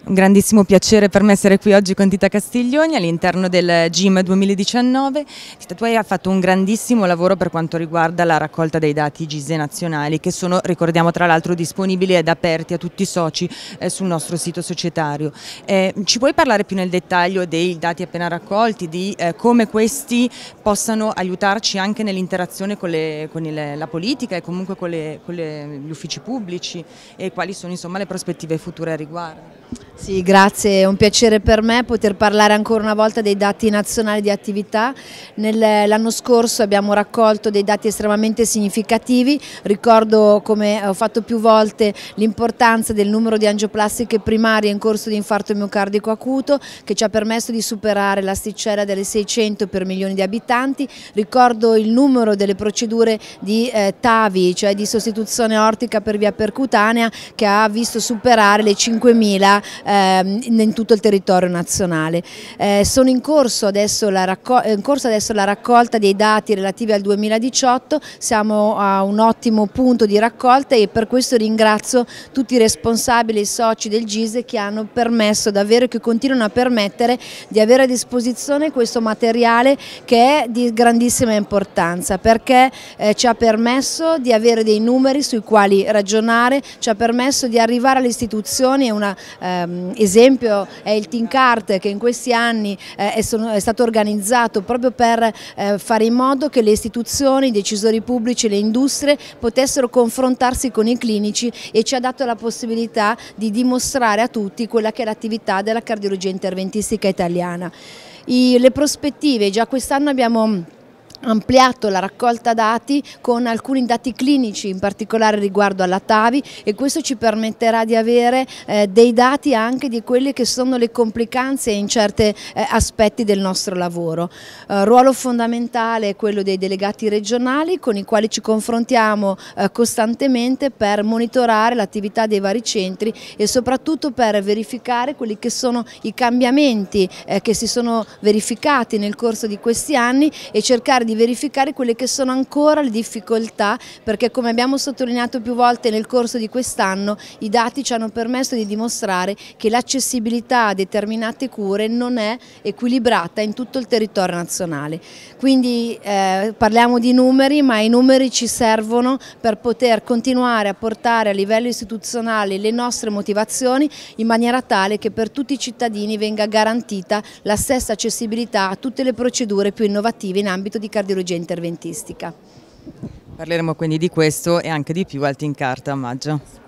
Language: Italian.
Un grandissimo piacere per me essere qui oggi con Tita Castiglioni all'interno del GIM 2019. Tita, tu hai fatto un grandissimo lavoro per quanto riguarda la raccolta dei dati GISE nazionali che sono, ricordiamo tra l'altro, disponibili ed aperti a tutti i soci eh, sul nostro sito societario. Eh, ci puoi parlare più nel dettaglio dei dati appena raccolti, di eh, come questi possano aiutarci anche nell'interazione con, le, con il, la politica e comunque con, le, con le, gli uffici pubblici e quali sono insomma, le prospettive future a riguardo? Sì, grazie, è un piacere per me poter parlare ancora una volta dei dati nazionali di attività. L'anno scorso abbiamo raccolto dei dati estremamente significativi, ricordo come ho fatto più volte l'importanza del numero di angioplastiche primarie in corso di infarto miocardico acuto che ci ha permesso di superare l'asticera delle 600 per milioni di abitanti, ricordo il numero delle procedure di eh, TAVI, cioè di sostituzione ortica per via percutanea che ha visto superare le 5.000 ehm, in tutto il territorio nazionale. Eh, sono in corso, adesso la eh, in corso adesso la raccolta dei dati relativi al 2018, siamo a un ottimo punto di raccolta e per questo ringrazio tutti i responsabili e i soci del GISE che hanno permesso davvero e che continuano a permettere di avere a disposizione questo materiale che è di grandissima importanza perché eh, ci ha permesso di avere dei numeri sui quali ragionare, ci ha permesso di arrivare alle istituzioni e una ehm, Ehm, esempio è il Team Cart che in questi anni eh, è, stato organizzato proprio per eh, fare in modo che le istituzioni, i decisori pubblici, le industrie potessero confrontarsi con i clinici e ci ha dato la possibilità di dimostrare a tutti quella che è l'attività della cardiologia interventistica italiana. I, le prospettive, già quest'anno abbiamo ampliato la raccolta dati con alcuni dati clinici in particolare riguardo alla TAVI e questo ci permetterà di avere eh, dei dati anche di quelle che sono le complicanze in certi eh, aspetti del nostro lavoro. Eh, ruolo fondamentale è quello dei delegati regionali con i quali ci confrontiamo eh, costantemente per monitorare l'attività dei vari centri e soprattutto per verificare quelli che sono i cambiamenti eh, che si sono verificati nel corso di questi anni e cercare di di verificare quelle che sono ancora le difficoltà perché come abbiamo sottolineato più volte nel corso di quest'anno i dati ci hanno permesso di dimostrare che l'accessibilità a determinate cure non è equilibrata in tutto il territorio nazionale. Quindi eh, parliamo di numeri ma i numeri ci servono per poter continuare a portare a livello istituzionale le nostre motivazioni in maniera tale che per tutti i cittadini venga garantita la stessa accessibilità a tutte le procedure più innovative in ambito di cardiologia interventistica. Parleremo quindi di questo e anche di più al Team Carta a maggio.